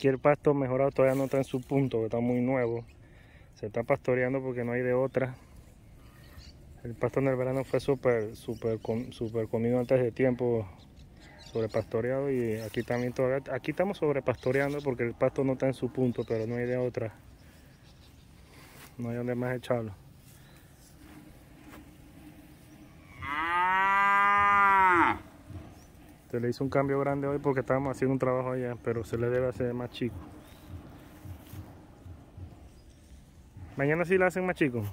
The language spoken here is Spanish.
Aquí el pasto mejorado todavía no está en su punto, está muy nuevo. Se está pastoreando porque no hay de otra. El pasto en el verano fue súper súper comido antes de tiempo, sobre pastoreado y aquí también todavía, aquí estamos sobre pastoreando porque el pasto no está en su punto, pero no hay de otra. No hay donde más echarlo. se le hizo un cambio grande hoy porque estábamos haciendo un trabajo allá, pero se le debe hacer más chico. Mañana sí la hacen más chico.